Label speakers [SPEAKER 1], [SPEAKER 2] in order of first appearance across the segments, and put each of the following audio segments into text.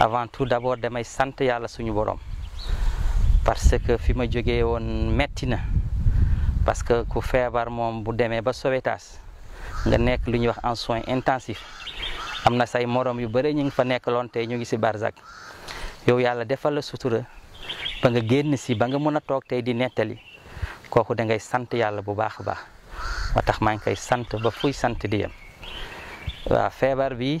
[SPEAKER 1] avant tout d'abord damay sant yàlla suñu borom parce que fi ma jógee woon metti na parce que ku feebar moom bu demee ba Sowétas nga nekk lu ñuy wax en soin intensif am na say morom yu bëri ñu ngi fa nekk loon te ñu ngi si Barzak yow yàlla defal la sutura ba nga génn si ba nga mun a toog tey di nettali kooku da ngay sant yàlla bu baax a baax moo tax maa ngi koy sant ba fuy sant di yem waaw feebar bi.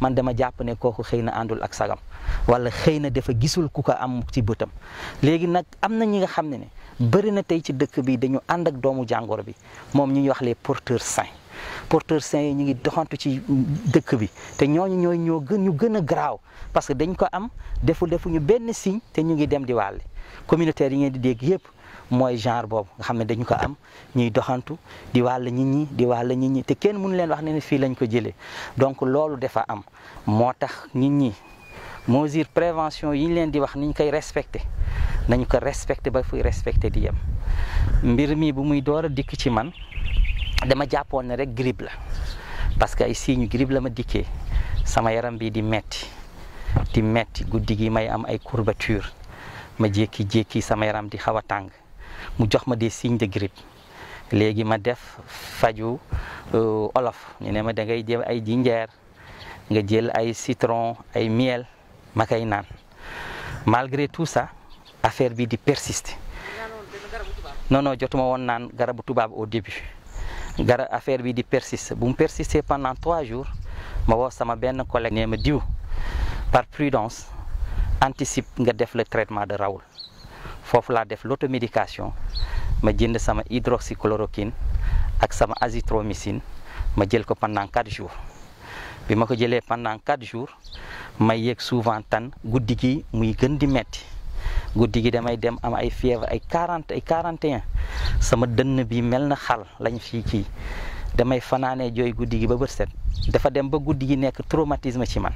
[SPEAKER 1] man dama jàpp ne kooku xëy na àndul ak sagam wala xëy na dafa gisul ku ko am ci bëtam léegi nag am na ñi nga xam ne ne bëri na tey ci dëkk bi dañu ànd ak doomu jàngoro bi moom ñu ñuy wax les porteurs sains porteurs sains yi ñu ngi doxantu ci dëkk bi te ñooñu ñooy ñoo gën ñu gën a garaaw parce que dañ ko am defu defu ñu benn signe te ñu ngi dem di wàlle communautaire yi ngeen di dégg yëpp mooy genre boobu nga xam ne dañu ko am ñuy doxantu di wàll nit ñi di nit ñi te kenn munu leen wax ne ne fii lañ ko jëlee donc loolu dafa am moo tax nit ñi mesure prévention yi ñu leen di wax ni ñu koy respecté nañu ko respecté ba fuy respecté di yem mbir mi bu muy door a dikk ci man dama jàppoon ne rek grippe la parce que ay signe grippe la ma dikkee sama yaram bii di metti di metti guddi gi may am ay courbature ma jékki-jékki sama yaram di xaw a tàng mu jox ma des signes de grippe légui ma def faju euh, olof ñu ne ma da ngay jël ay ginger, nga jël ay citron ay miel ma koy malgré tout ça affaire bi di persister non non jotuma won naan garabu tubaab au début gara affaire bi di persiste bu persister pendant 3 jours ma wo sama ben collègue ne ma diw par prudence anticipe nga def le traitement de Raoul foofu laa def l'automédication ma jënd sama hydroxychloroquine ak sama azithromycine ma jël ko pendant quatre jour bi ma ko jëlee pendant quatre jours may yéeg souvent tan guddi gi muy gën di metti guddi gi damay dem am ay fièvre ay quarante ay quarante en sama dënn bi mel na xal lañ fii kii damay fanaanee jooy guddi gi ba bët set dafa dem ba guddi gi nekk traumatisme ci man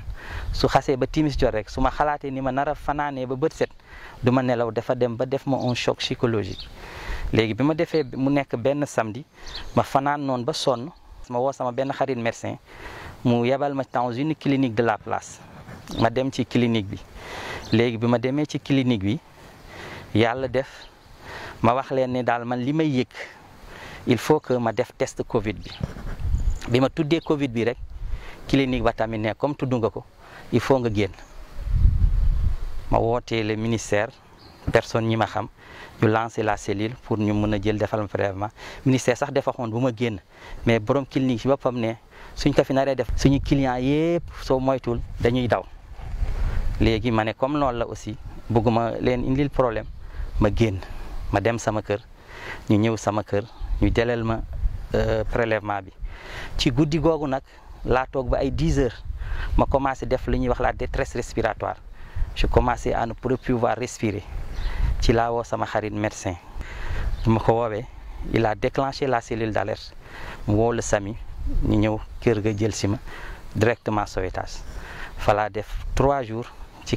[SPEAKER 1] su xasee ba timis jot rek su ma xalaatee ni ma nar a fanaanee ba bët set du nelaw dafa dem ba def ma un choc psychologique léegi bi ma defee mu nekk benn samedi ma fanaan noonu ba sonn ma woo sama benn xarit médecin mu yebal ma dans une de la place ma dem ci clinique bi léegi bi ma demee ci clinique bi yàlla def ma wax leen ne daal man li may yëg il faut que ma def test Covid bi bi ma Covid bi rek clinique ba pas comme tout nga ko il faut nga guen ma woté le ministère personne ñi ma xam ñu lancer la cellule pour ñu mëna jël defal ministère sax je xone buma ma mais borom clinique si bopam ne suñ ko fi def suñu client yépp so moytul dañuy daw légui mané comme lool la aussi indil problème ma à ma dem sama kër ñu ñëw sama ñu jëleel ma euh, prélèvement bi ci la 10 heures commencé la détresse respiratoire je commencé à ne plus pouvoir respirer ci la wo sama xarit médecin il a déclenché la cellule d'alerte mu suis le sami ñu à kër ga jël directement sauvetage trois jours ci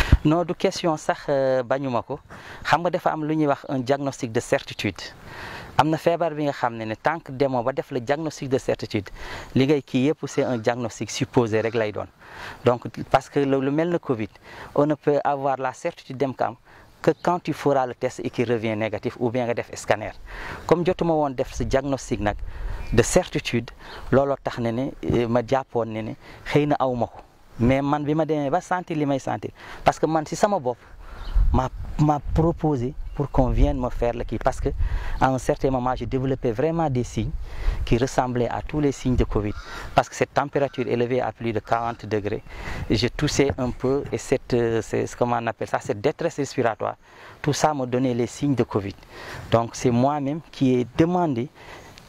[SPEAKER 1] non du question sax euh, bañuma ce xam nga avons am lu wax un diagnostic de certitude Nous avons fait bi nga ne diagnostic de certitude li ngay est yëpp c'est un diagnostic supposé rek lay donc parce que le mel Covid on ne peut avoir la certitude que quand tu feras le test et qu'il revient négatif ou bien nga def scanner comme jotuma avons def ce diagnostic de certitude nous tax ne un ma de certitude mais man bi ma sentir les sentir parce que man si ça m'a proposé pour qu'on vienne me faire le qui parce qu'à un certain moment j'ai développé vraiment des signes qui ressemblaient à tous les signes de Covid parce que cette température élevée à plus de 40 degrés je toussais un peu et cette euh, c'est ce qu'on appelle ça cette détresse respiratoire tout ça m'a donné les signes de Covid donc c'est moi-même qui ai demandé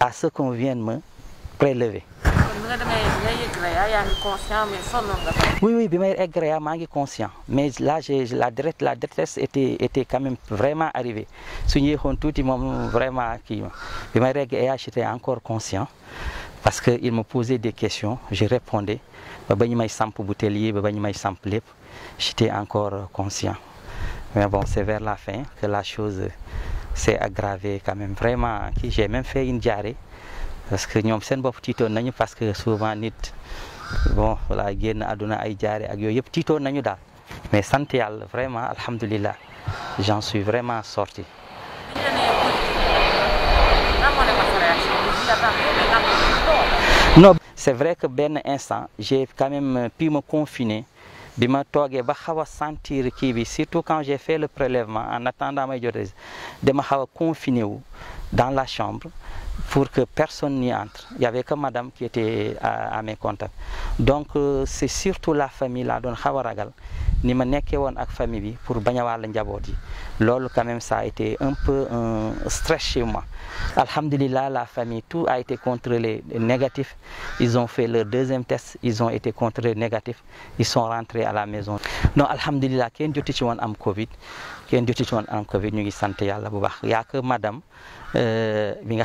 [SPEAKER 1] à ce qu'on vienne me prélever ah, oui oui je est suis conscient mais là la détresse était quand même vraiment arrivée Je me vraiment eh, ah, encore conscient parce qu'il me posait des questions je répondais Je j'étais encore conscient mais bon c'est vers la fin que la chose s'est aggravée quand même vraiment j'ai même fait une diarrhée parce que ñom seen bopp tiitoon nañu parce que souvent nit bon voilà génn aduna ay jaare ak yooyu yëpp tiitoon nañu daal mais sante yalla vraiment alhamdoulillah j'en suis vraiment sorti. non c'est vrai que un instant j'ai quand même pu me confiner bi ma toogee ba xawa sentir ki bi surtout quand j'ai fait le prélèvement en attendant may jot de ma xawa confiné wu dans la chambre pour que personne n'y entre. Il n'y avait que madame qui était à, mes contacts. Donc euh, c'est surtout la famille là, doon xaw ni ma dit woon ak famille bi pour bañ a wàll quand même ça a été un peu un stress chez moi alhamdulillah la famille tout a été contrôlé négatif ils ont fait leur deuxième test ils ont été contrôlés négatif. ils sont rentrés à la maison non alhamdulillah kenn jotu ci woon am covid kenn jotu ci woon am covid ñu ngi sant bu baax a que madame euh, bi nga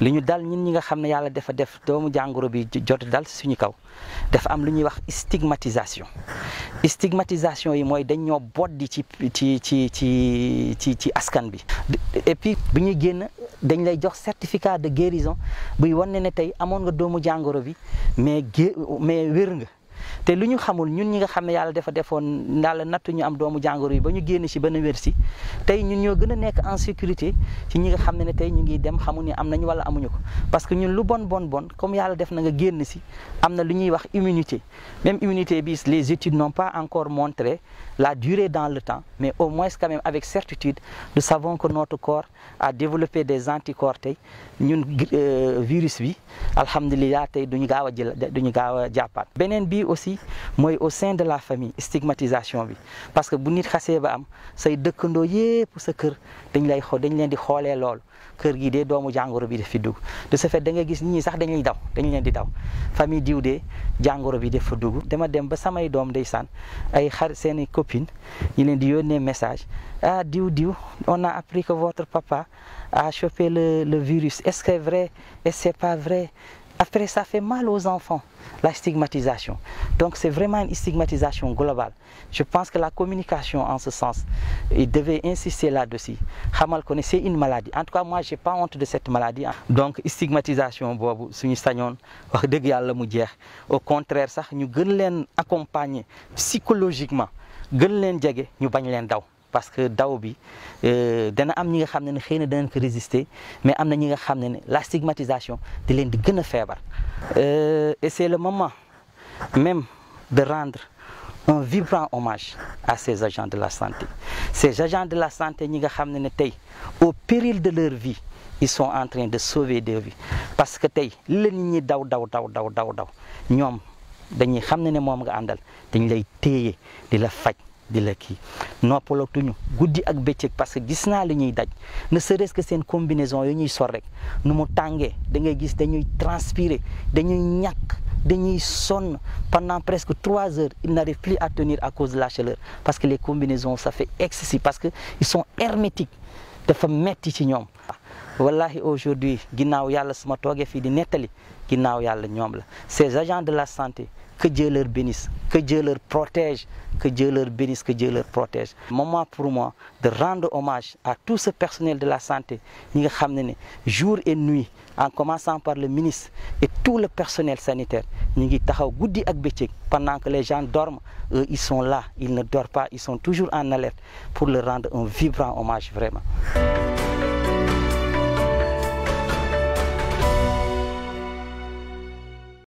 [SPEAKER 1] lu ñu dal ñun ñi nga xam ne yàlla dafa def doomu jàngoro bi jot dal suñu kaw dafa am lu ñuy wax stigmatisation stigmatisation yi mooy dañ ñoo boddi ci ci ci ci ci ci askan bi et puis bi ñuy génn dañ lay jox certificat de guérison buy wan ne ne tey amoon nga doomu jàngoro bi mais mais wér nga te lu ñu xamul ñun ñi nga xam ne yàlla dafa defoon yàlla nattu ñu am doomu jàngoro yi ba ñu génn si ba nu wér si tey ñun ñoo gën a nekk en sécurité ci ñi nga xam ne ne tey ñu ngi dem xamul ni am nañu wala amuñu ko parce que ñun lu bon bon bon comme yàlla def na nga génn si am na lu ñuy wax immunité même immunité bi les études n'ont pas encore montré la durée dans le temps, mais au moins quand même avec certitude, nous savons que notre corps a développé des anticorps tey ñun euh, virus bi alhamdulilah tey duñu gaaw a jël bi aussi moi, au sein de la famille stigmatisation bi parce que bu nit xasee ba am say dëkkandoo yépp sa kër dañ lay xoo dañ leen di xoolee loolu kër gi dé doomu jangoro bi def dug de ce fait da nga gis nit ñi sax dañ lay daw dañ leen di daw famille diw dé jangoro bi def dug dama dem ba samay doom ndeysane ay xar seeni il a dit di message ah on a appris que votre papa a chopé le le virus est-ce que c'est vrai est-ce que c'est pas vrai après ça fait mal aux enfants la stigmatisation donc c'est vraiment une stigmatisation globale je pense que la communication en ce sens il devait insister là-dessus Kamal connaissait une maladie en tout cas moi je n'ai pas honte de cette maladie hein. donc stigmatisation c'est suñu au contraire ça nous gën accompagner psychologiquement gën leen jege ñu bañ leen daw parce que daw bi euh, dana am ñi nga xam ne ne xëy ko résister mais am na ñi nga xam ne la stigmatisation di leen di gën a feebar. Euh, et c'est le moment même de rendre un vibrant hommage à ces agents de la santé ces agents de la santé ñi nga xam ne ne au péril de leur vie ils sont en train de sauver des vies parce que tey li la ñi daw daw daw daw daw daw ñoom dañuy xam ne ne moom nga àndal dañ lay téye di la faj di la kii guddi ak parce que gis naa li ñuy daj ne serait-ce que seen combinaison yi ñuy sor rek nu mu tàngee da ngay gis dañuy transpirer dañuy ñàkk dañuy sonn pendant presque trois heures ils n'arrivent plus à tenir à cause de la chaleur parce que les combinaisons ça fait excessif parce que ils sont hermétiques dafa metti ci ñom wallahi aujourd'hui ginnaw yalla suma toge fi di netali ginnaw yalla ñom la ces agents de la santé que Dieu leur bénisse, que Dieu leur protège, que Dieu leur bénisse, que Dieu leur protège. Moment pour moi de rendre hommage à tout ce personnel de la santé, jour et nuit, en commençant par le ministre et tout le personnel sanitaire. Pendant que les gens dorment, ils sont là, ils ne dorment pas, ils sont toujours en alerte pour leur rendre un vibrant hommage vraiment.